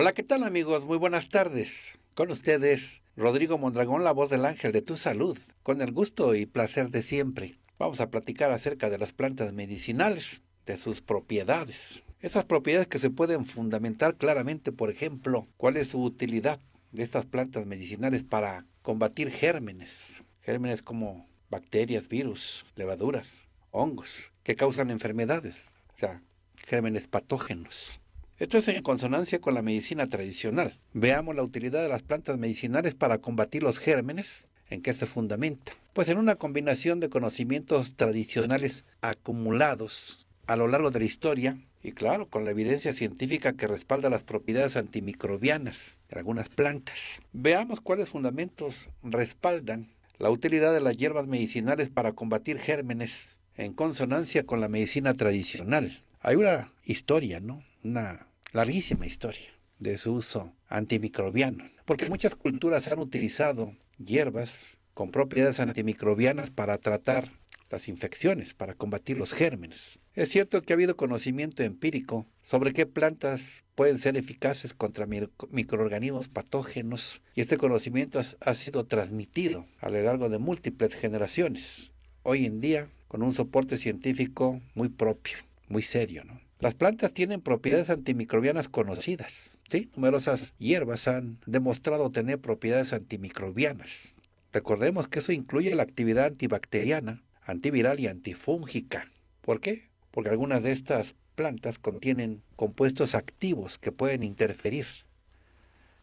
Hola, ¿qué tal amigos? Muy buenas tardes. Con ustedes, Rodrigo Mondragón, la voz del ángel de tu salud, con el gusto y placer de siempre. Vamos a platicar acerca de las plantas medicinales, de sus propiedades. Esas propiedades que se pueden fundamentar claramente, por ejemplo, cuál es su utilidad de estas plantas medicinales para combatir gérmenes. Gérmenes como bacterias, virus, levaduras, hongos, que causan enfermedades, o sea, gérmenes patógenos. Esto es en consonancia con la medicina tradicional. Veamos la utilidad de las plantas medicinales para combatir los gérmenes, en qué se fundamenta. Pues en una combinación de conocimientos tradicionales acumulados a lo largo de la historia, y claro, con la evidencia científica que respalda las propiedades antimicrobianas de algunas plantas. Veamos cuáles fundamentos respaldan la utilidad de las hierbas medicinales para combatir gérmenes en consonancia con la medicina tradicional. Hay una historia, ¿no? Una larguísima historia de su uso antimicrobiano, porque muchas culturas han utilizado hierbas con propiedades antimicrobianas para tratar las infecciones, para combatir los gérmenes. Es cierto que ha habido conocimiento empírico sobre qué plantas pueden ser eficaces contra microorganismos patógenos y este conocimiento ha sido transmitido a lo largo de múltiples generaciones. Hoy en día, con un soporte científico muy propio, muy serio, ¿no? Las plantas tienen propiedades antimicrobianas conocidas. Numerosas hierbas han demostrado tener propiedades antimicrobianas. Recordemos que eso incluye la actividad antibacteriana, antiviral y antifúngica. ¿Por qué? Porque algunas de estas plantas contienen compuestos activos que pueden interferir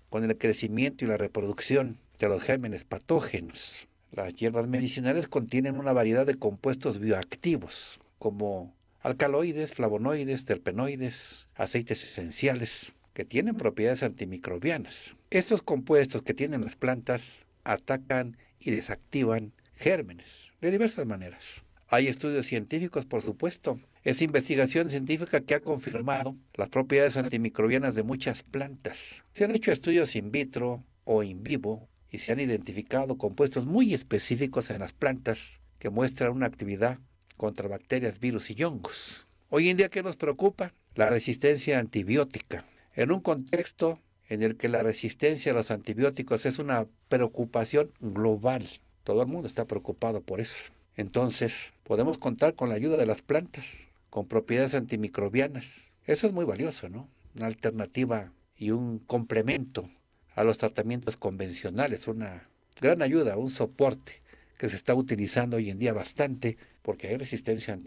con el crecimiento y la reproducción de los gérmenes patógenos. Las hierbas medicinales contienen una variedad de compuestos bioactivos, como alcaloides, flavonoides, terpenoides, aceites esenciales que tienen propiedades antimicrobianas. Estos compuestos que tienen las plantas atacan y desactivan gérmenes de diversas maneras. Hay estudios científicos, por supuesto. Es investigación científica que ha confirmado las propiedades antimicrobianas de muchas plantas. Se han hecho estudios in vitro o in vivo y se han identificado compuestos muy específicos en las plantas que muestran una actividad contra bacterias, virus y hongos. Hoy en día, ¿qué nos preocupa? La resistencia antibiótica. En un contexto en el que la resistencia a los antibióticos es una preocupación global. Todo el mundo está preocupado por eso. Entonces, podemos contar con la ayuda de las plantas, con propiedades antimicrobianas. Eso es muy valioso, ¿no? Una alternativa y un complemento a los tratamientos convencionales, una gran ayuda, un soporte que se está utilizando hoy en día bastante, porque hay resistencia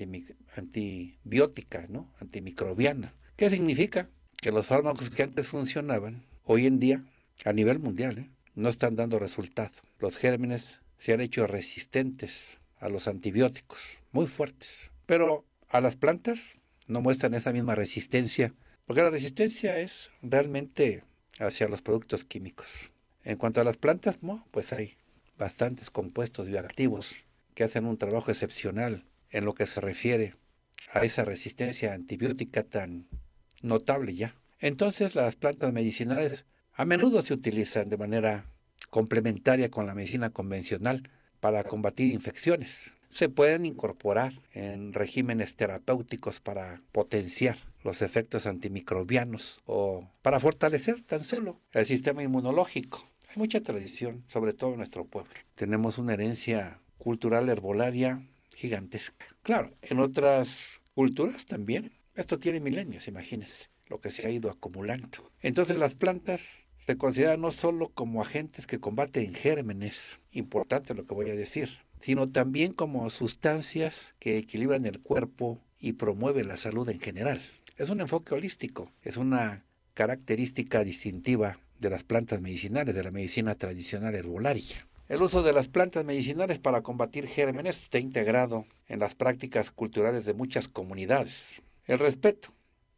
antibiótica, ¿no? antimicrobiana. ¿Qué significa? Que los fármacos que antes funcionaban, hoy en día, a nivel mundial, ¿eh? no están dando resultado. Los gérmenes se han hecho resistentes a los antibióticos, muy fuertes. Pero a las plantas no muestran esa misma resistencia, porque la resistencia es realmente hacia los productos químicos. En cuanto a las plantas, no, pues hay bastantes compuestos bioactivos que hacen un trabajo excepcional en lo que se refiere a esa resistencia antibiótica tan notable ya. Entonces las plantas medicinales a menudo se utilizan de manera complementaria con la medicina convencional para combatir infecciones. Se pueden incorporar en regímenes terapéuticos para potenciar los efectos antimicrobianos o para fortalecer tan solo el sistema inmunológico. Hay mucha tradición, sobre todo en nuestro pueblo. Tenemos una herencia cultural herbolaria gigantesca. Claro, en otras culturas también. Esto tiene milenios, imagínense, lo que se ha ido acumulando. Entonces las plantas se consideran no solo como agentes que combaten gérmenes, importante lo que voy a decir, sino también como sustancias que equilibran el cuerpo y promueven la salud en general. Es un enfoque holístico, es una característica distintiva de las plantas medicinales, de la medicina tradicional herbolaria. El uso de las plantas medicinales para combatir gérmenes está integrado en las prácticas culturales de muchas comunidades. El respeto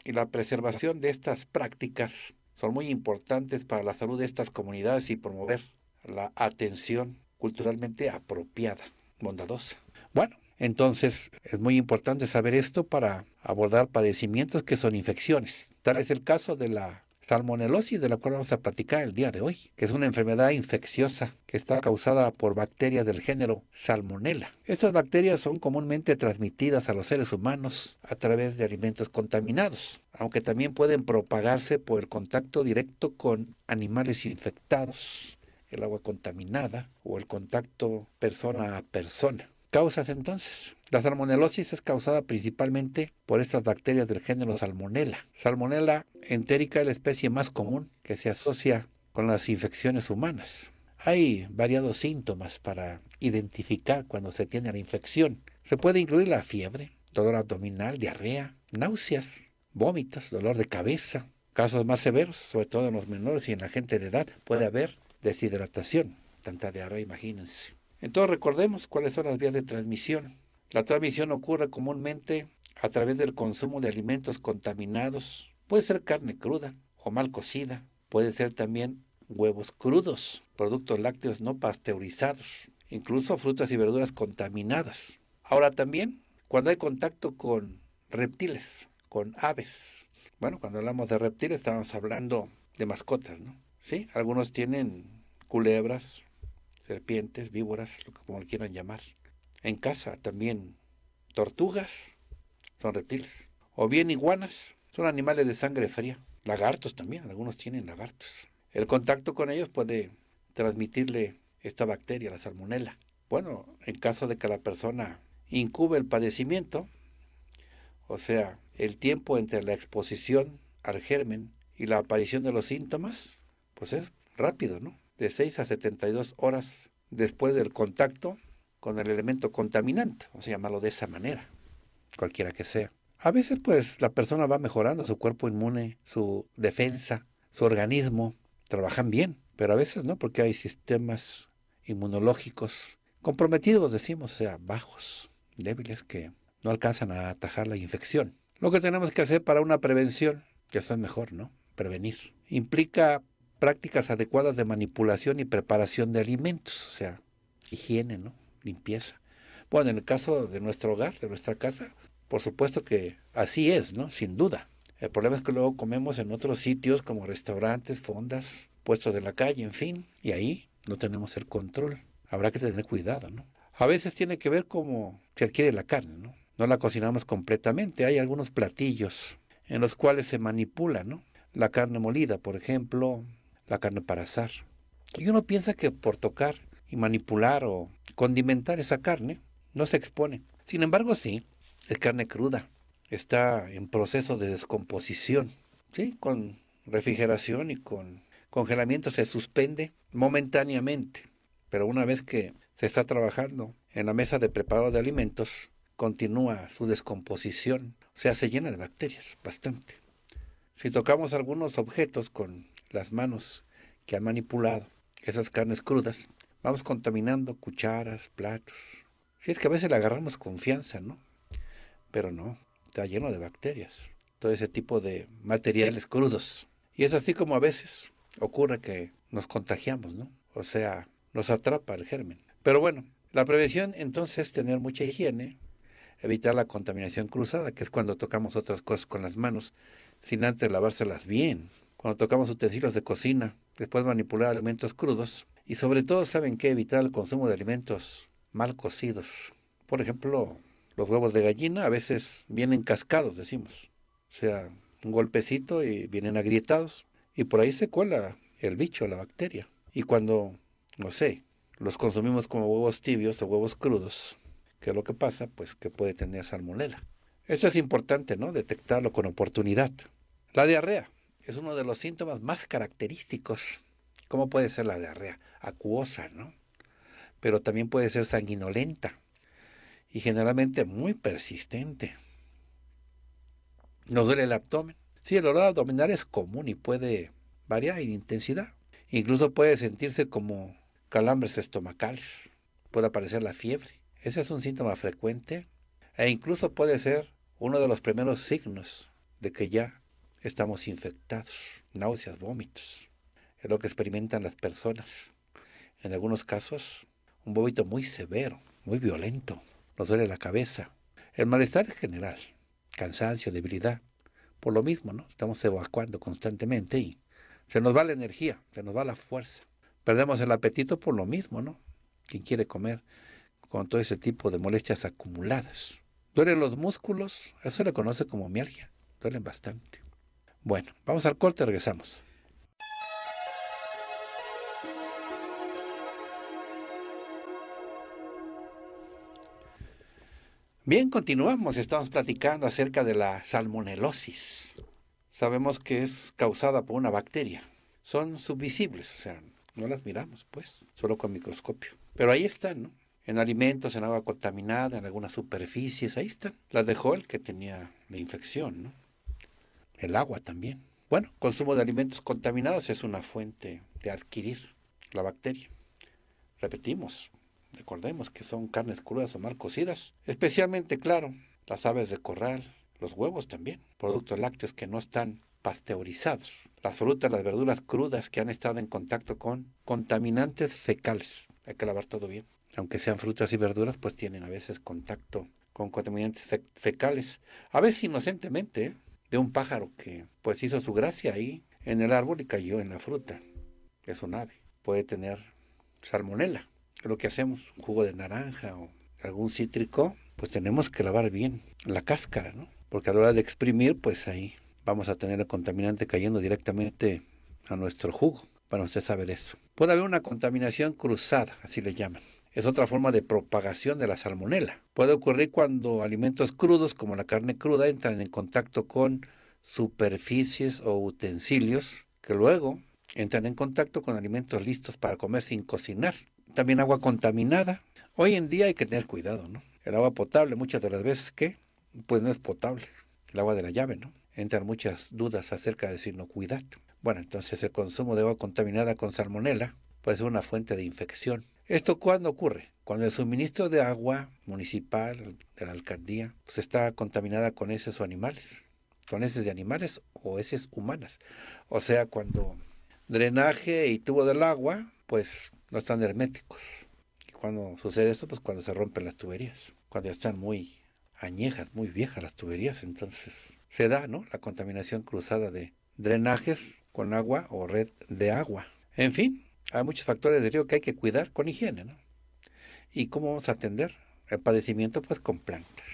y la preservación de estas prácticas son muy importantes para la salud de estas comunidades y promover la atención culturalmente apropiada, bondadosa. Bueno, entonces es muy importante saber esto para abordar padecimientos que son infecciones. Tal es el caso de la salmonelosis, de la cual vamos a platicar el día de hoy, que es una enfermedad infecciosa que está causada por bacterias del género Salmonella. Estas bacterias son comúnmente transmitidas a los seres humanos a través de alimentos contaminados, aunque también pueden propagarse por el contacto directo con animales infectados el agua contaminada o el contacto persona a persona. Causas entonces. La salmonelosis es causada principalmente por estas bacterias del género Salmonella. Salmonella entérica es la especie más común que se asocia con las infecciones humanas. Hay variados síntomas para identificar cuando se tiene la infección. Se puede incluir la fiebre, dolor abdominal, diarrea, náuseas, vómitos, dolor de cabeza. Casos más severos, sobre todo en los menores y en la gente de edad, puede haber deshidratación. Tanta diarrea, imagínense. Entonces recordemos cuáles son las vías de transmisión. La transmisión ocurre comúnmente a través del consumo de alimentos contaminados. Puede ser carne cruda o mal cocida. Puede ser también huevos crudos, productos lácteos no pasteurizados, incluso frutas y verduras contaminadas. Ahora también cuando hay contacto con reptiles, con aves. Bueno, cuando hablamos de reptiles estamos hablando de mascotas, ¿no? Sí, algunos tienen culebras, serpientes, víboras, lo que como quieran llamar. En casa también tortugas, son reptiles. O bien iguanas, son animales de sangre fría. Lagartos también, algunos tienen lagartos. El contacto con ellos puede transmitirle esta bacteria, la salmonela. Bueno, en caso de que la persona incube el padecimiento, o sea, el tiempo entre la exposición al germen y la aparición de los síntomas, pues es rápido, ¿no? de 6 a 72 horas después del contacto con el elemento contaminante, o a llamarlo de esa manera, cualquiera que sea. A veces pues la persona va mejorando su cuerpo inmune, su defensa, su organismo, trabajan bien, pero a veces no, porque hay sistemas inmunológicos comprometidos, decimos, o sea, bajos, débiles, que no alcanzan a atajar la infección. Lo que tenemos que hacer para una prevención, que eso es mejor, ¿no? Prevenir. Implica prácticas adecuadas de manipulación y preparación de alimentos, o sea, higiene, ¿no? Limpieza. Bueno, en el caso de nuestro hogar, de nuestra casa, por supuesto que así es, ¿no? Sin duda. El problema es que luego comemos en otros sitios como restaurantes, fondas, puestos de la calle, en fin, y ahí no tenemos el control. Habrá que tener cuidado, ¿no? A veces tiene que ver cómo se adquiere la carne, ¿no? No la cocinamos completamente. Hay algunos platillos en los cuales se manipula, ¿no? La carne molida, por ejemplo, la carne para asar. Y uno piensa que por tocar y manipular o condimentar esa carne no se expone. Sin embargo, sí, es carne cruda. Está en proceso de descomposición. ¿sí? Con refrigeración y con congelamiento se suspende momentáneamente. Pero una vez que se está trabajando en la mesa de preparado de alimentos, continúa su descomposición. O sea, se llena de bacterias, bastante. Si tocamos algunos objetos con las manos que han manipulado esas carnes crudas, vamos contaminando cucharas, platos. Si es que a veces le agarramos confianza, ¿no? Pero no, está lleno de bacterias, todo ese tipo de materiales crudos. Y es así como a veces ocurre que nos contagiamos, ¿no? O sea, nos atrapa el germen. Pero bueno, la prevención entonces es tener mucha higiene, evitar la contaminación cruzada, que es cuando tocamos otras cosas con las manos, sin antes lavárselas bien. Cuando tocamos utensilios de cocina, después manipular alimentos crudos y sobre todo saben que evitar el consumo de alimentos mal cocidos. Por ejemplo, los huevos de gallina a veces vienen cascados, decimos. O sea, un golpecito y vienen agrietados y por ahí se cuela el bicho, la bacteria. Y cuando, no sé, los consumimos como huevos tibios o huevos crudos, ¿qué es lo que pasa, pues que puede tener salmonela. Eso es importante, ¿no? Detectarlo con oportunidad. La diarrea es uno de los síntomas más característicos, como puede ser la diarrea acuosa, ¿no? Pero también puede ser sanguinolenta y generalmente muy persistente. Nos duele el abdomen. Sí, el dolor abdominal es común y puede variar en intensidad. Incluso puede sentirse como calambres estomacales. Puede aparecer la fiebre. Ese es un síntoma frecuente e incluso puede ser uno de los primeros signos de que ya Estamos infectados, náuseas, vómitos. Es lo que experimentan las personas. En algunos casos, un vómito muy severo, muy violento. Nos duele la cabeza. El malestar es general. Cansancio, debilidad. Por lo mismo, ¿no? Estamos evacuando constantemente y se nos va la energía, se nos va la fuerza. Perdemos el apetito por lo mismo, ¿no? ¿Quién quiere comer con todo ese tipo de molestias acumuladas? Duelen los músculos, eso le conoce como mialgia, duelen bastante. Bueno, vamos al corte, regresamos. Bien, continuamos. Estamos platicando acerca de la salmonelosis. Sabemos que es causada por una bacteria. Son subvisibles, o sea, no las miramos, pues, solo con microscopio. Pero ahí están, ¿no? En alimentos, en agua contaminada, en algunas superficies, ahí están. Las dejó el que tenía la infección, ¿no? el agua también. Bueno, consumo de alimentos contaminados es una fuente de adquirir la bacteria. Repetimos, recordemos que son carnes crudas o mal cocidas, especialmente, claro, las aves de corral, los huevos también, productos lácteos que no están pasteurizados, las frutas, las verduras crudas que han estado en contacto con contaminantes fecales. Hay que lavar todo bien. Aunque sean frutas y verduras, pues tienen a veces contacto con contaminantes fecales, a veces inocentemente, ¿eh? de un pájaro que pues hizo su gracia ahí en el árbol y cayó en la fruta. Es un ave. Puede tener salmonela. Lo que hacemos, un jugo de naranja o algún cítrico, pues tenemos que lavar bien la cáscara, ¿no? Porque a la hora de exprimir, pues ahí vamos a tener el contaminante cayendo directamente a nuestro jugo. Para usted saber eso. Puede haber una contaminación cruzada, así le llaman es otra forma de propagación de la salmonela. Puede ocurrir cuando alimentos crudos como la carne cruda entran en contacto con superficies o utensilios que luego entran en contacto con alimentos listos para comer sin cocinar. También agua contaminada. Hoy en día hay que tener cuidado, ¿no? El agua potable muchas de las veces que pues no es potable. El agua de la llave, ¿no? Entran muchas dudas acerca de no, cuidado. Bueno, entonces el consumo de agua contaminada con salmonela puede ser una fuente de infección ¿Esto cuándo ocurre? Cuando el suministro de agua municipal de la alcaldía pues, está contaminada con heces o animales, con heces de animales o heces humanas. O sea, cuando drenaje y tubo del agua, pues no están herméticos. Y cuando sucede esto, pues cuando se rompen las tuberías, cuando están muy añejas, muy viejas las tuberías, entonces se da, ¿no? La contaminación cruzada de drenajes con agua o red de agua. En fin, hay muchos factores de riesgo que hay que cuidar con higiene. ¿no? ¿Y cómo vamos a atender el padecimiento? Pues con plantas.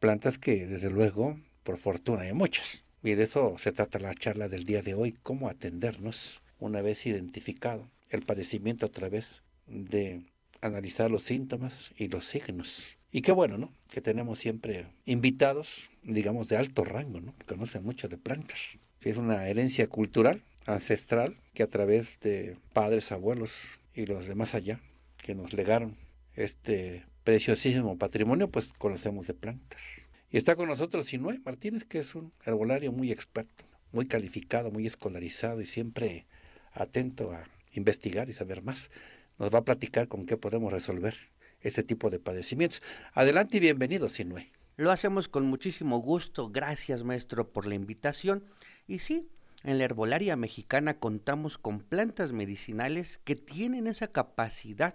Plantas que, desde luego, por fortuna hay muchas. Y de eso se trata la charla del día de hoy, cómo atendernos una vez identificado el padecimiento a través de analizar los síntomas y los signos. Y qué bueno, ¿no? Que tenemos siempre invitados, digamos, de alto rango, ¿no? Que conocen mucho de plantas. Es una herencia cultural ancestral que a través de padres, abuelos y los demás allá que nos legaron este preciosísimo patrimonio, pues conocemos de plantas. Y está con nosotros Sinue Martínez, que es un herbolario muy experto, muy calificado, muy escolarizado y siempre atento a investigar y saber más. Nos va a platicar con qué podemos resolver este tipo de padecimientos. Adelante y bienvenido, Sinue. Lo hacemos con muchísimo gusto. Gracias, maestro, por la invitación. Y sí, en la herbolaria mexicana contamos con plantas medicinales que tienen esa capacidad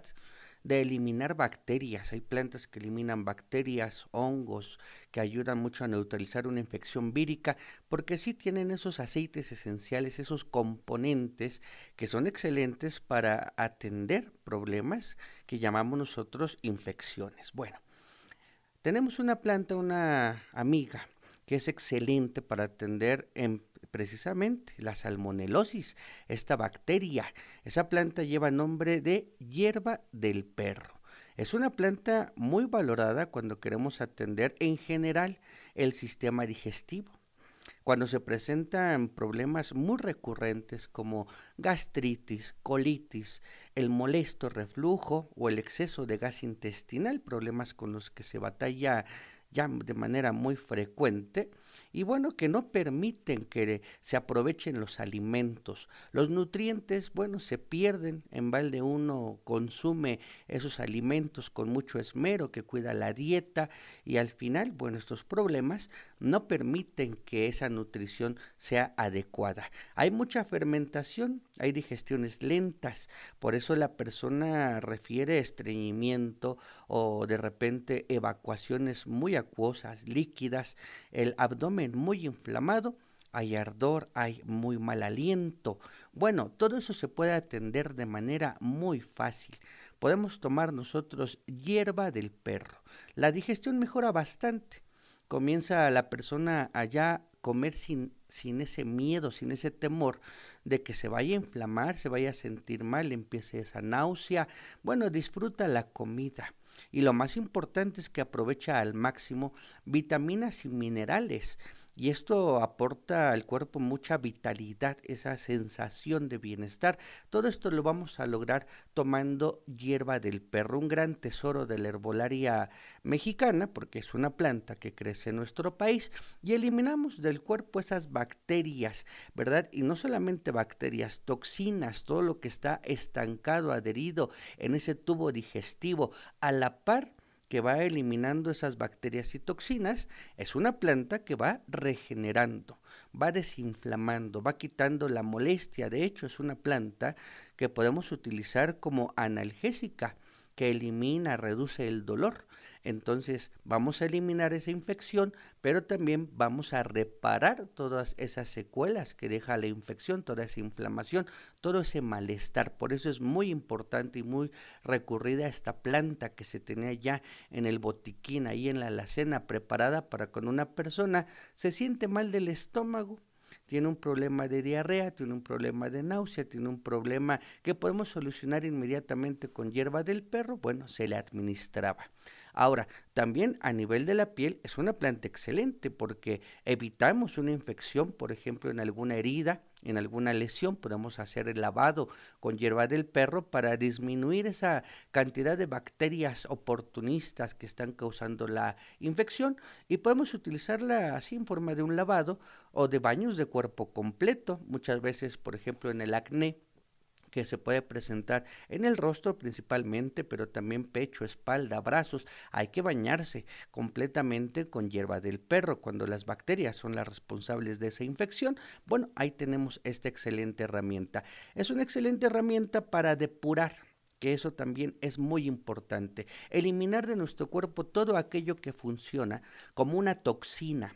de eliminar bacterias. Hay plantas que eliminan bacterias, hongos, que ayudan mucho a neutralizar una infección vírica, porque sí tienen esos aceites esenciales, esos componentes que son excelentes para atender problemas que llamamos nosotros infecciones. Bueno, tenemos una planta, una amiga, que es excelente para atender en precisamente, la salmonelosis, esta bacteria. Esa planta lleva nombre de hierba del perro. Es una planta muy valorada cuando queremos atender en general el sistema digestivo. Cuando se presentan problemas muy recurrentes como gastritis, colitis, el molesto reflujo o el exceso de gas intestinal, problemas con los que se batalla ya de manera muy frecuente, y bueno, que no permiten que se aprovechen los alimentos. Los nutrientes, bueno, se pierden en balde uno consume esos alimentos con mucho esmero que cuida la dieta y al final, bueno, estos problemas no permiten que esa nutrición sea adecuada. Hay mucha fermentación, hay digestiones lentas, por eso la persona refiere estreñimiento o de repente evacuaciones muy acuosas, líquidas, el abdomen muy inflamado hay ardor, hay muy mal aliento. Bueno, todo eso se puede atender de manera muy fácil. Podemos tomar nosotros hierba del perro. La digestión mejora bastante comienza la persona allá a comer sin, sin ese miedo, sin ese temor de que se vaya a inflamar, se vaya a sentir mal, empiece esa náusea. Bueno, disfruta la comida. Y lo más importante es que aprovecha al máximo vitaminas y minerales. Y esto aporta al cuerpo mucha vitalidad, esa sensación de bienestar. Todo esto lo vamos a lograr tomando hierba del perro, un gran tesoro de la herbolaria mexicana, porque es una planta que crece en nuestro país, y eliminamos del cuerpo esas bacterias, ¿verdad? Y no solamente bacterias, toxinas, todo lo que está estancado, adherido en ese tubo digestivo, a la par que va eliminando esas bacterias y toxinas, es una planta que va regenerando, va desinflamando, va quitando la molestia. De hecho, es una planta que podemos utilizar como analgésica, que elimina, reduce el dolor. Entonces vamos a eliminar esa infección, pero también vamos a reparar todas esas secuelas que deja la infección, toda esa inflamación, todo ese malestar. Por eso es muy importante y muy recurrida esta planta que se tenía ya en el botiquín, ahí en la alacena, preparada para cuando una persona se siente mal del estómago, tiene un problema de diarrea, tiene un problema de náusea, tiene un problema que podemos solucionar inmediatamente con hierba del perro, bueno, se le administraba. Ahora, también a nivel de la piel es una planta excelente porque evitamos una infección, por ejemplo, en alguna herida, en alguna lesión, podemos hacer el lavado con hierba del perro para disminuir esa cantidad de bacterias oportunistas que están causando la infección y podemos utilizarla así en forma de un lavado o de baños de cuerpo completo, muchas veces, por ejemplo, en el acné que se puede presentar en el rostro principalmente, pero también pecho, espalda, brazos. Hay que bañarse completamente con hierba del perro cuando las bacterias son las responsables de esa infección. Bueno, ahí tenemos esta excelente herramienta. Es una excelente herramienta para depurar que eso también es muy importante, eliminar de nuestro cuerpo todo aquello que funciona como una toxina,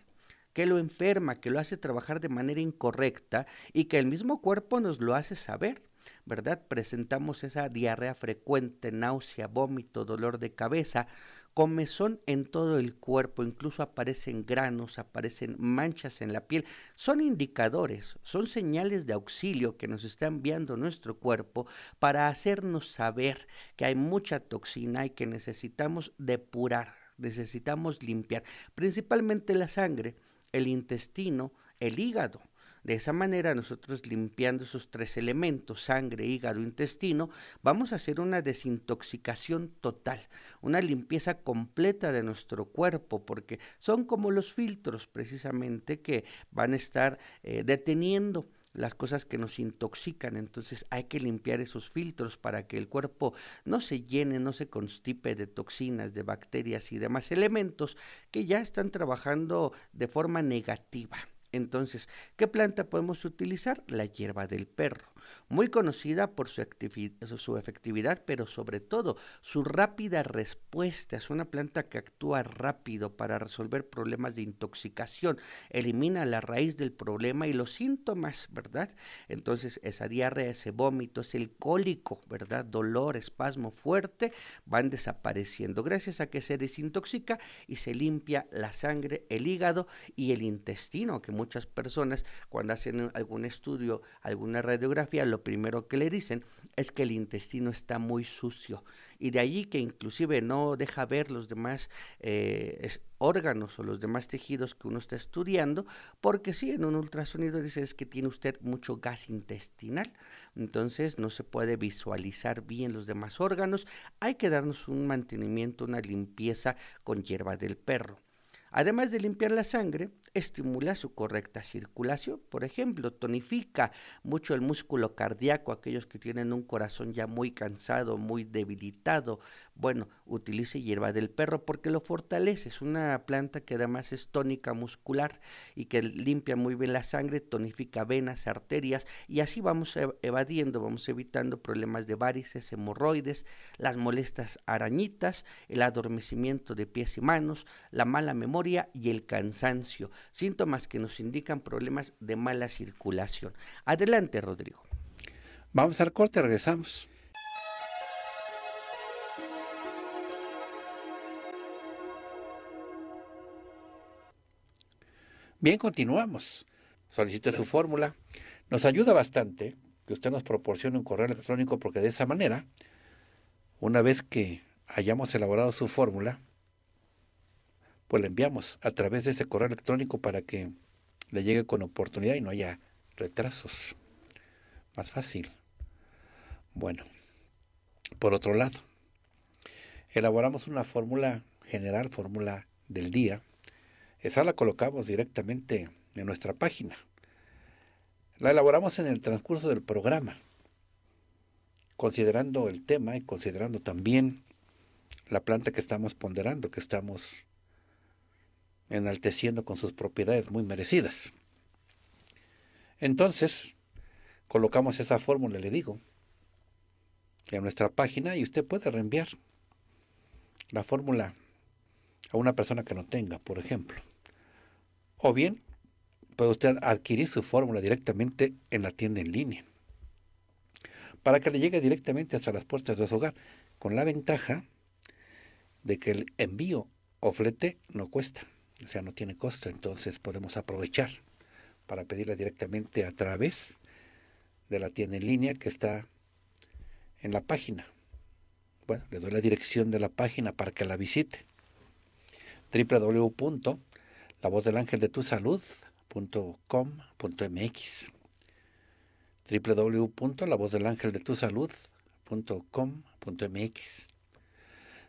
que lo enferma, que lo hace trabajar de manera incorrecta y que el mismo cuerpo nos lo hace saber. ¿verdad? Presentamos esa diarrea frecuente, náusea, vómito, dolor de cabeza, comezón en todo el cuerpo, incluso aparecen granos, aparecen manchas en la piel. Son indicadores, son señales de auxilio que nos está enviando nuestro cuerpo para hacernos saber que hay mucha toxina y que necesitamos depurar, necesitamos limpiar, principalmente la sangre, el intestino, el hígado de esa manera nosotros limpiando esos tres elementos, sangre, hígado, intestino, vamos a hacer una desintoxicación total, una limpieza completa de nuestro cuerpo, porque son como los filtros precisamente que van a estar eh, deteniendo las cosas que nos intoxican. Entonces hay que limpiar esos filtros para que el cuerpo no se llene, no se constipe de toxinas, de bacterias y demás elementos que ya están trabajando de forma negativa. Entonces, ¿qué planta podemos utilizar? La hierba del perro muy conocida por su, su, efectividad, pero sobre todo su rápida respuesta. Es una planta que actúa rápido para resolver problemas de intoxicación, elimina la raíz del problema y los síntomas, ¿verdad? Entonces, esa diarrea, ese vómito, ese cólico, ¿verdad? Dolor, espasmo fuerte, van desapareciendo gracias a que se desintoxica y se limpia la sangre, el hígado y el intestino, que muchas personas cuando hacen algún estudio, alguna radiografía, lo primero que le dicen es que el intestino está muy sucio y de allí que inclusive no deja ver los demás eh, órganos o los demás tejidos que uno está estudiando, porque si en un ultrasonido dice es que tiene usted mucho gas intestinal, entonces no se puede visualizar bien los demás órganos, hay que darnos un mantenimiento, una limpieza con hierba del perro. Además de limpiar la sangre, estimula su correcta circulación. Por ejemplo, tonifica mucho el músculo cardíaco, aquellos que tienen un corazón ya muy cansado, muy debilitado, bueno, utilice hierba del perro porque lo fortalece. Es una planta que además es tónica muscular y que limpia muy bien la sangre, tonifica venas, arterias y así vamos evadiendo, vamos evitando problemas de varices, hemorroides, las molestas arañitas, el adormecimiento de pies y manos, la mala memoria y el cansancio, síntomas que nos indican problemas de mala circulación. Adelante, Rodrigo. Vamos al corte, regresamos. Bien, continuamos. Solicite su fórmula. Nos ayuda bastante que usted nos proporcione un correo electrónico porque de esa manera, una vez que hayamos elaborado su fórmula, pues la enviamos a través de ese correo electrónico para que le llegue con oportunidad y no haya retrasos. Más fácil. Bueno, por otro lado, elaboramos una fórmula general, fórmula del día, esa la colocamos directamente en nuestra página. La elaboramos en el transcurso del programa, considerando el tema y considerando también la planta que estamos ponderando, que estamos enalteciendo con sus propiedades muy merecidas. Entonces, colocamos esa fórmula, le digo, en nuestra página y usted puede reenviar la fórmula a una persona que no tenga, por ejemplo. O bien puede usted adquirir su fórmula directamente en la tienda en línea para que le llegue directamente hasta las puertas de su hogar, con la ventaja de que el envío o flete no cuesta, o sea, no tiene costo, entonces podemos aprovechar para pedirla directamente a través de la tienda en línea que está en la página. Bueno, le doy la dirección de la página para que la visite. www la voz del ángel de tu salud.com.mx mx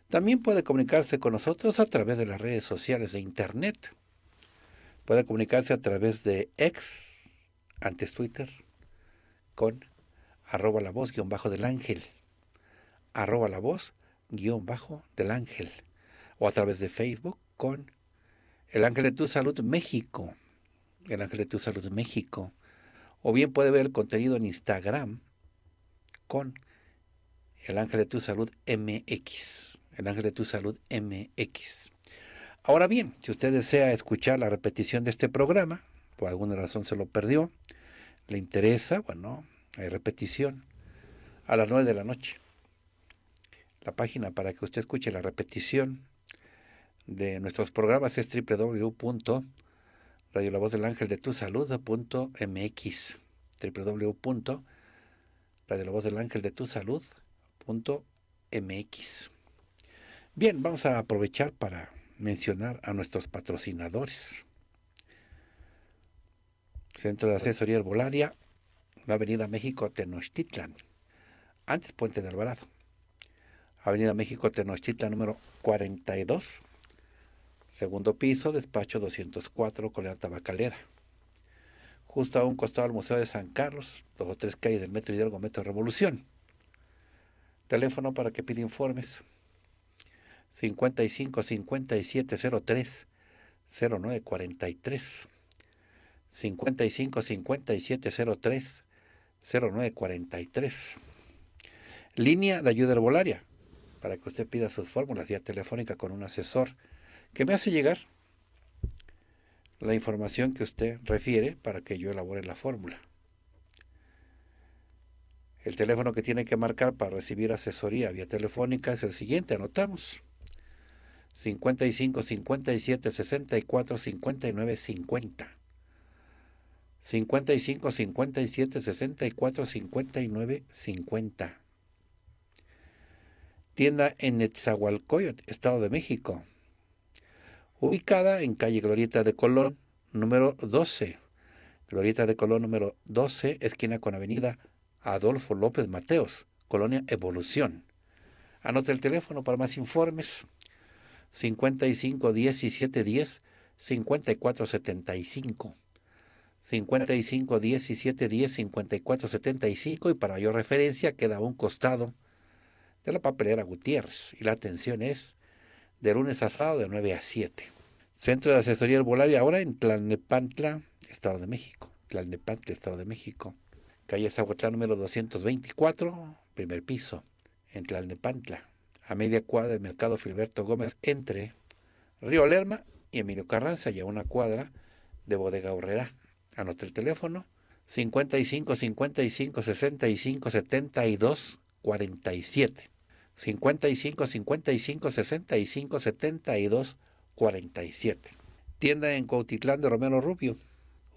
También puede comunicarse con nosotros a través de las redes sociales de Internet. Puede comunicarse a través de ex, antes Twitter, con arroba la voz guión bajo del ángel, arroba la voz guión bajo del ángel, o a través de Facebook con el Ángel de tu Salud México, el Ángel de tu Salud México, o bien puede ver el contenido en Instagram con el Ángel de tu Salud MX, el Ángel de tu Salud MX. Ahora bien, si usted desea escuchar la repetición de este programa, por alguna razón se lo perdió, le interesa, bueno, hay repetición a las 9 de la noche. La página para que usted escuche la repetición de nuestros programas es www.radiolavozdelangeldetusalud.mx www.radiolavozdelangeldetusalud.mx Bien, vamos a aprovechar para mencionar a nuestros patrocinadores. Centro de Asesoría Herbolaria, la Avenida México Tenochtitlan, antes Puente de Alvarado. Avenida México Tenochtitlan número 42, Segundo piso, despacho 204, Alta Tabacalera. Justo a un costado del Museo de San Carlos, dos o tres calles del Metro Hidalgo, Metro Revolución. Teléfono para que pida informes. 55 5703 0943. 55 5703 0943. Línea de ayuda herbolaria para que usted pida sus fórmulas vía telefónica con un asesor que me hace llegar la información que usted refiere para que yo elabore la fórmula. El teléfono que tiene que marcar para recibir asesoría vía telefónica es el siguiente, anotamos. 55 57 64 59 50. 55 57 64 59 50. Tienda en Netzahualcoyot, Estado de México ubicada en calle Glorieta de Colón número 12. Glorieta de Colón número 12, esquina con avenida Adolfo López Mateos, Colonia Evolución. Anota el teléfono para más informes. 55 17 10 54 75. 55 17 10 54 75 y para mayor referencia queda a un costado de la papelera Gutiérrez y la atención es de lunes a sábado de 9 a 7. Centro de Asesoría Herbolaria ahora en Tlalnepantla, Estado de México. Tlalnepantla, Estado de México. Calle Zahuatlán número 224, primer piso, en Tlalnepantla. A media cuadra del Mercado Filberto Gómez, entre Río Lerma y Emilio Carranza, y a una cuadra de Bodega Horrera. A nuestro teléfono 55 55 65 72 47. 55 55 65 72 47. Tienda en Cuautitlán de Romero Rubio.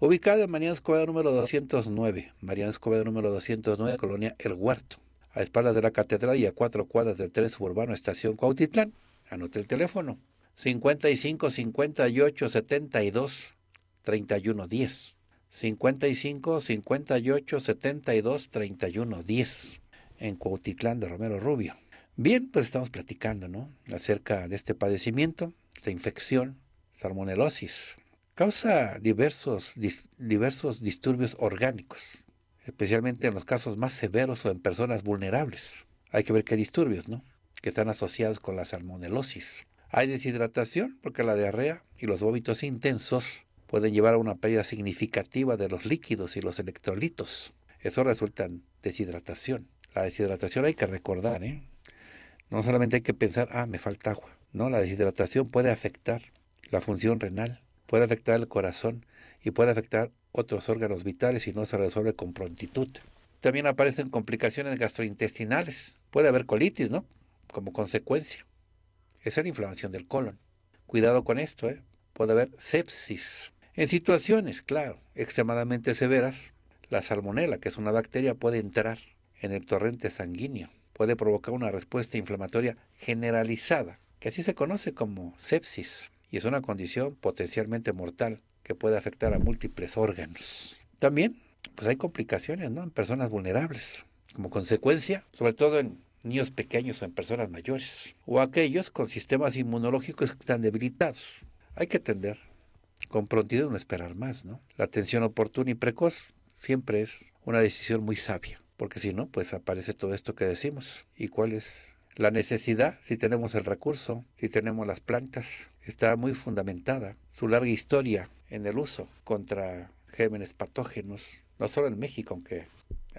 Ubicada en Mariana Escobedo número 209, Mariana Escobedo número 209, Colonia El Huerto, a espaldas de la catedral y a cuatro cuadras del tren suburbano Estación Cuautitlán. Anote el teléfono, 55 58 72 31 10. 55 58 72 31 10 en Cuautitlán de Romero Rubio. Bien, pues estamos platicando acerca de este padecimiento, esta infección, salmonelosis. Causa diversos, diversos disturbios orgánicos, especialmente en los casos más severos o en personas vulnerables. Hay que ver qué disturbios, ¿no? Que están asociados con la salmonelosis. Hay deshidratación, porque la diarrea y los vómitos intensos pueden llevar a una pérdida significativa de los líquidos y los electrolitos. Eso resulta en deshidratación. La deshidratación hay que recordar, ¿eh? No solamente hay que pensar, ah, me falta agua. No, la deshidratación puede afectar la función renal, puede afectar el corazón y puede afectar otros órganos vitales si no se resuelve con prontitud. También aparecen complicaciones gastrointestinales. Puede haber colitis, ¿no? Como consecuencia. Esa es la inflamación del colon. Cuidado con esto, ¿eh? Puede haber sepsis. En situaciones, claro, extremadamente severas, la salmonela, que es una bacteria, puede entrar en el torrente sanguíneo puede provocar una respuesta inflamatoria generalizada, que así se conoce como sepsis, y es una condición potencialmente mortal que puede afectar a múltiples órganos. También, pues hay complicaciones, ¿no? En personas vulnerables, como consecuencia, sobre todo en niños pequeños o en personas mayores, o aquellos con sistemas inmunológicos que están debilitados. Hay que atender con prontitud no esperar más, ¿no? La atención oportuna y precoz siempre es una decisión muy sabia porque si no, pues aparece todo esto que decimos. ¿Y cuál es la necesidad? Si tenemos el recurso, si tenemos las plantas, está muy fundamentada su larga historia en el uso contra gérmenes patógenos, no solo en México, aunque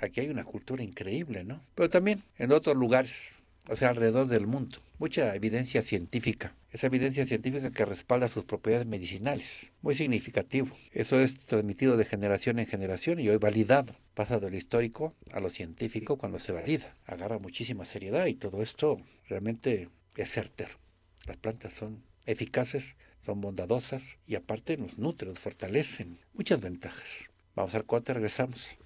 aquí hay una cultura increíble, ¿no? Pero también en otros lugares, o sea, alrededor del mundo. Mucha evidencia científica, esa evidencia científica que respalda sus propiedades medicinales, muy significativo. Eso es transmitido de generación en generación y hoy validado pasa de lo histórico a lo científico cuando se valida, agarra muchísima seriedad y todo esto realmente es certero. Las plantas son eficaces, son bondadosas y aparte nos nutren, nos fortalecen. Muchas ventajas. Vamos al cuarto, regresamos.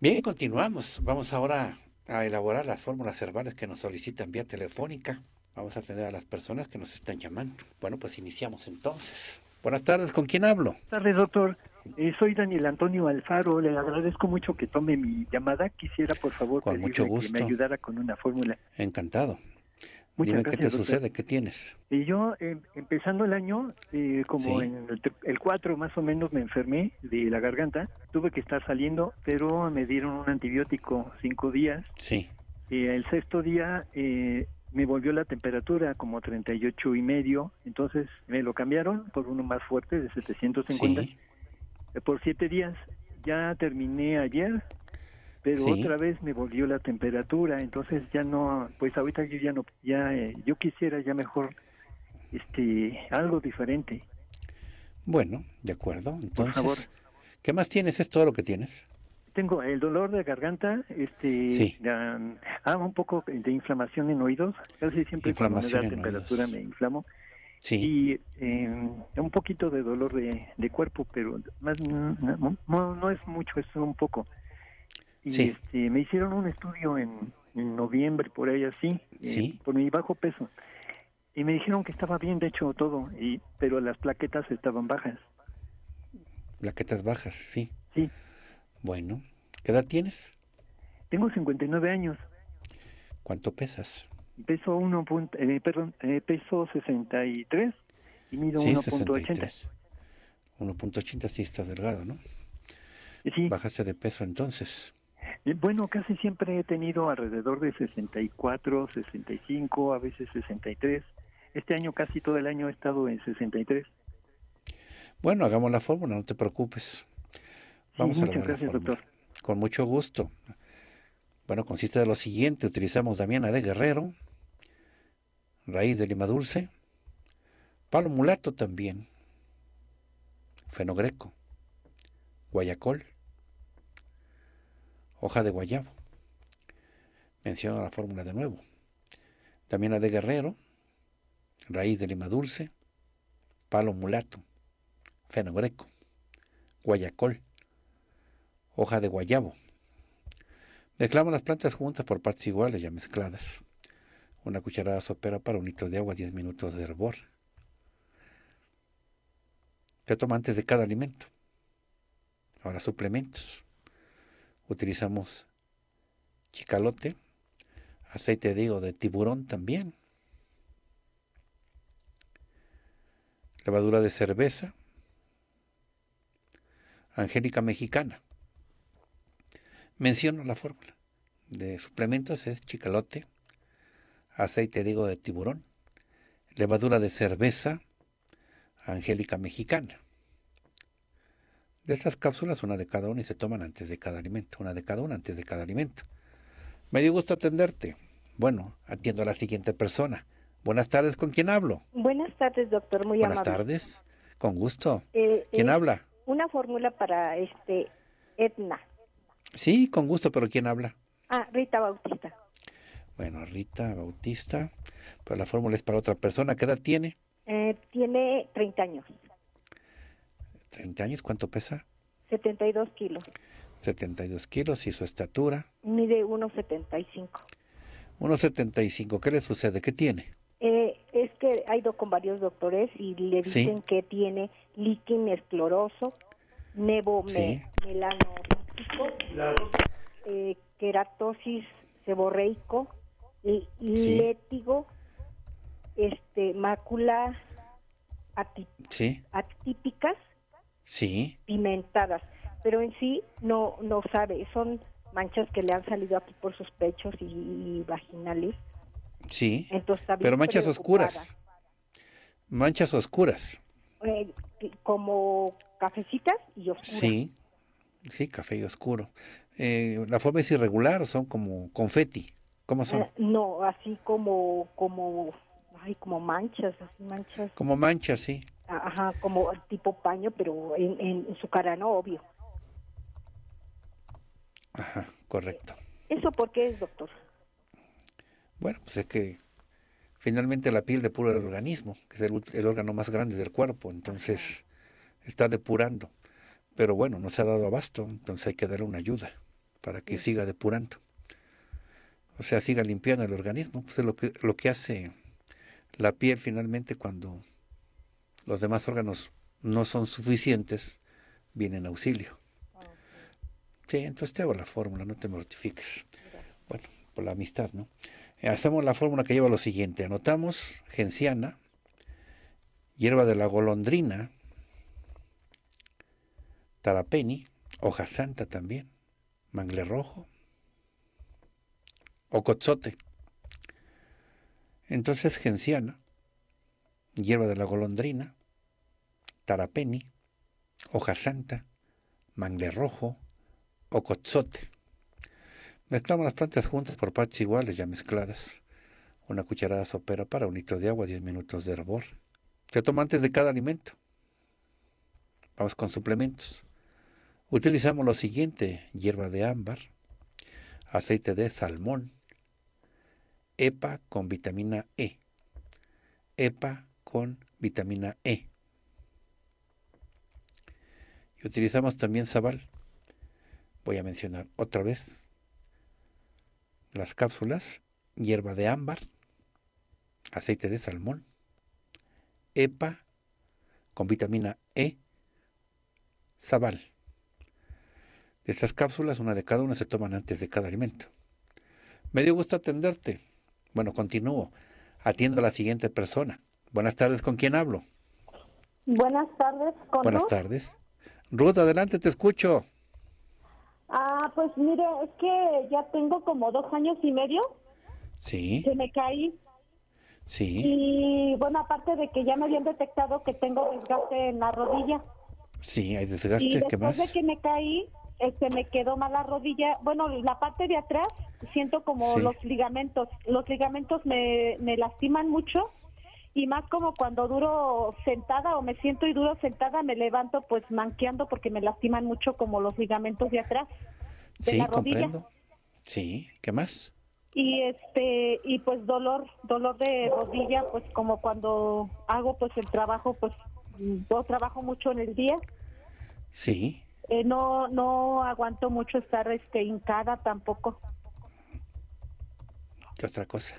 Bien, continuamos. Vamos ahora a elaborar las fórmulas herbales que nos solicitan vía telefónica Vamos a atender a las personas que nos están llamando. Bueno, pues iniciamos entonces. Buenas tardes, ¿con quién hablo? Buenas tardes, doctor. Eh, soy Daniel Antonio Alfaro, le agradezco mucho que tome mi llamada. Quisiera, por favor, con que me ayudara con una fórmula. Encantado. Muchas Dime qué te sucede, qué tienes. Y eh, yo, eh, empezando el año, como en el, 4 más o menos me enfermé de la garganta, tuve que estar saliendo, pero me dieron un antibiótico cinco días. Sí. el sexto día me volvió la temperatura como 38 y medio, entonces me lo cambiaron por uno más fuerte de 750 por siete días. Ya terminé ayer, pero otra vez me volvió la temperatura, entonces ya no, pues ahorita yo ya no, ya eh, yo quisiera ya mejor, este, algo diferente. Bueno, de acuerdo. Entonces, ¿qué más tienes? ¿Es todo lo que tienes? tengo el dolor de garganta, este, ah, un poco de inflamación en oídos. Casi siempre inflamación me temperatura me inflamo. Y eh, un poquito de dolor de, de cuerpo, pero más no, es mucho, es un poco. Este, me hicieron un estudio en, noviembre, por ahí así, eh, por mi bajo peso. Y me dijeron que estaba bien, de hecho, todo, y pero las plaquetas estaban bajas. Plaquetas bajas, sí. Sí, bueno, ¿qué edad tienes? Tengo 59 años. ¿Cuánto pesas? Peso 1, eh, perdón, eh, peso 63 y mido 1.80. 1.80 sí estás delgado, ¿no? Eh, Bajaste de peso entonces. Bueno, casi siempre he tenido alrededor de 64, 65, a veces 63. Este año casi todo el año he estado en 63. Bueno, hagamos la fórmula, no te preocupes. Vamos a la Con mucho gusto. Bueno, consiste de lo siguiente: utilizamos damiana de guerrero, raíz de lima dulce, palo mulato también, fenogreco, guayacol, hoja de guayabo. Menciono la fórmula de nuevo. Damiana de guerrero, raíz de lima dulce, palo mulato, fenogreco, guayacol hoja de guayabo. Mezclamos las plantas juntas por partes iguales, ya mezcladas. Una cucharada sopera para un litro de agua, 10 minutos de hervor. Se toma antes de cada alimento. Ahora suplementos. Utilizamos chicalote, aceite de higo de tiburón también, levadura de cerveza, angélica mexicana. Menciono la fórmula. De suplementos es chicalote, aceite digo de tiburón, levadura de cerveza, angélica mexicana. De estas cápsulas, una de cada una y se toman antes de cada alimento, una de cada una antes de cada alimento. Me dio gusto atenderte. Bueno, atiendo a la siguiente persona. Buenas tardes, ¿con quién hablo? Buenas tardes, doctor, muy Buenas tardes, con gusto. Eh, ¿Quién eh, habla? Una fórmula para este Etna. Sí, con gusto, pero ¿quién habla? Ah, Rita Bautista. Bueno, Rita Bautista, pero la fórmula es para otra persona. ¿Qué edad tiene? Eh, tiene 30 años. ¿30 años? ¿Cuánto pesa? 72 kilos. 72 kilos y su estatura. Mide 1,75. 1,75. ¿Qué le sucede? ¿Qué tiene? Eh, es que ha ido con varios doctores y le dicen que tiene líquen escleroso, eh, queratosis seborreico, y, létigo, este, mácula atípicas, pimentadas. Pero en sí no, no sabe, son manchas que le han salido aquí por sus pechos y, vaginales. Sí, pero manchas oscuras. Manchas oscuras. Eh, como cafecitas y oscuras. Sí, Sí, café oscuro. Eh, la forma es irregular, son como confeti. ¿Cómo son? Eh, no, así como, como, como manchas, así manchas. Como manchas, sí. Ajá, como tipo paño, pero en, su cara no, obvio. Ajá, correcto. ¿Eso por qué es, doctor? Bueno, pues es que finalmente la piel depura el organismo, que es el órgano más grande del cuerpo, entonces está depurando. Pero bueno, no se ha dado abasto, entonces hay que darle una ayuda para que siga depurando. O sea, siga limpiando el organismo. Pues es lo que, lo que hace la piel finalmente cuando los demás órganos no son suficientes, viene en auxilio. Sí, entonces te hago la fórmula, no te mortifiques. Bueno, por la amistad, ¿no? Eh, hacemos la fórmula que lleva lo siguiente. Anotamos genciana, hierba de la golondrina, tarapeni, hoja santa también, mangle rojo, cozote. Entonces, genciana, hierba de la golondrina, tarapeni, hoja santa, mangle rojo, cozote. Mezclamos las plantas juntas por partes iguales ya mezcladas. Una cucharada sopera para un hito de agua, 10 minutos de hervor. Se toma antes de cada alimento. Vamos con suplementos. Utilizamos lo siguiente, hierba de ámbar, aceite de salmón, EPA con vitamina E, EPA con vitamina E. Y utilizamos también sabal. Voy a mencionar otra vez las cápsulas, hierba de ámbar, aceite de salmón, EPA con vitamina E, sabal estas cápsulas, una de cada una se toman antes de cada alimento. Me dio gusto atenderte. Bueno, continúo. Atiendo a la siguiente persona. Buenas tardes, ¿con quién hablo? Buenas tardes, ¿con Buenas tardes. Ruth, adelante, te escucho. Ah, pues mire, es que ya tengo como dos años y medio. Sí. Que me caí. Sí. Y bueno, aparte de que ya me habían detectado que tengo desgaste en la rodilla. Sí, hay desgaste. Y ¿Qué más? de que me caí, este me quedó mala rodilla, bueno, la parte de atrás siento como los ligamentos, los ligamentos me, lastiman mucho y más como cuando duro sentada o me siento y duro sentada me levanto pues manqueando porque me lastiman mucho como los ligamentos de atrás de la rodilla. Sí, ¿qué más? Y este y pues dolor, dolor de rodilla, pues como cuando hago pues el trabajo, pues yo trabajo mucho en el día. Sí. Eh, no no aguanto mucho estar este hincada tampoco. ¿Qué otra cosa?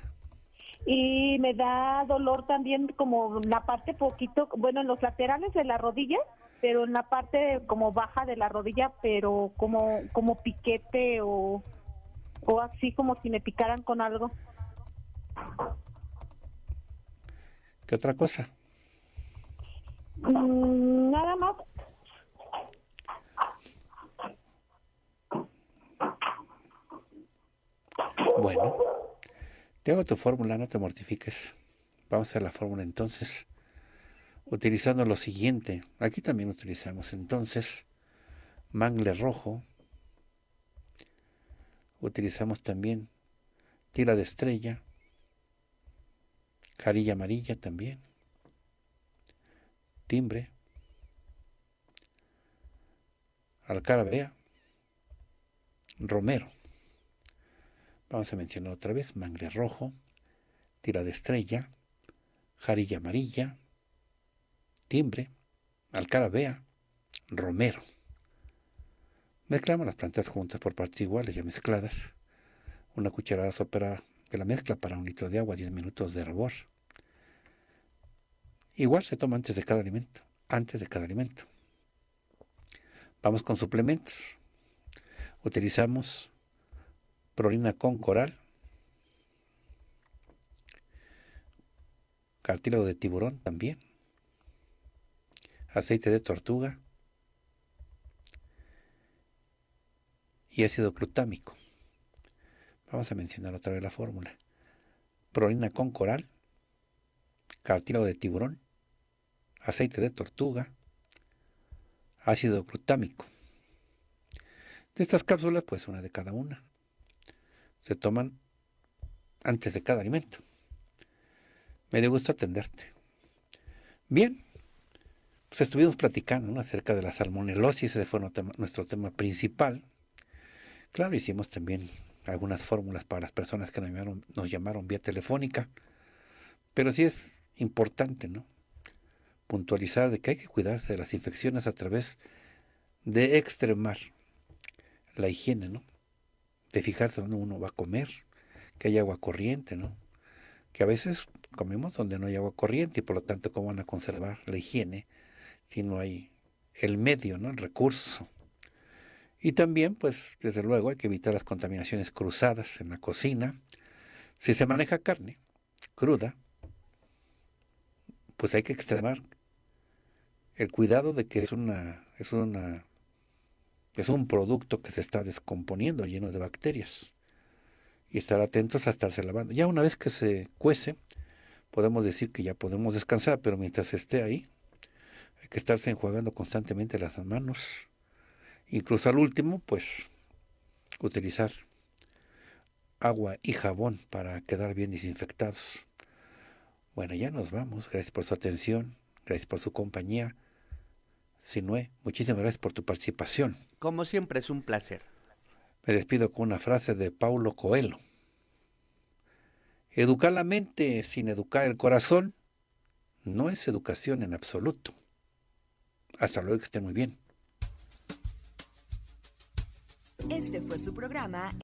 Y me da dolor también como la parte poquito, bueno, en los laterales de la rodilla, pero en la parte como baja de la rodilla, pero como como piquete o así como si me picaran con algo. ¿Qué otra cosa? Mm, nada más Bueno, te hago tu fórmula, no te mortifiques. Vamos a la fórmula entonces. Utilizando lo siguiente, aquí también utilizamos entonces mangle rojo. Utilizamos también tira de estrella, carilla amarilla también, timbre, Alcalabea. romero. Vamos a mencionar otra vez mangle rojo, tira de estrella, jarilla amarilla, timbre, alcarabea, romero. Mezclamos las plantas juntas por partes iguales, ya mezcladas. Una cucharada sopera de la mezcla para un litro de agua, 10 minutos de hervor. Igual se toma antes de cada alimento, antes de cada alimento. Vamos con suplementos. Utilizamos prolina con coral, cartílago de tiburón también, aceite de tortuga y ácido glutámico. Vamos a mencionar otra vez la fórmula. Prolina con coral, cartílago de tiburón, aceite de tortuga, ácido glutámico. De estas cápsulas, pues una de cada una se toman antes de cada alimento. Me dio gusto atenderte. Bien, pues estuvimos platicando acerca de la salmonelosis, ese fue nuestro tema principal. Claro, hicimos también algunas fórmulas para las personas que nos llamaron, nos llamaron vía telefónica, pero sí es importante, ¿no? Puntualizar de que hay que cuidarse de las infecciones a través de extremar la higiene, ¿no? de fijarse uno va a comer, que hay agua corriente, ¿no? Que a veces comemos donde no hay agua corriente y por lo tanto cómo van a conservar la higiene si no hay el medio, ¿no? El recurso. Y también, pues, desde luego hay que evitar las contaminaciones cruzadas en la cocina. Si se maneja carne cruda, pues hay que extremar el cuidado de que es una, es una es un producto que se está descomponiendo, lleno de bacterias. Y estar atentos a estarse lavando. Ya una vez que se cuece, podemos decir que ya podemos descansar, pero mientras esté ahí, hay que estarse enjuagando constantemente las manos. Incluso al último, pues, utilizar agua y jabón para quedar bien desinfectados. Bueno, ya nos vamos. Gracias por su atención. Gracias por su compañía. Sinue, eh, muchísimas gracias por tu participación. Como siempre es un placer. Me despido con una frase de Paulo Coelho. Educar la mente sin educar el corazón no es educación en absoluto. Hasta luego, que estén muy bien. Este fue su programa.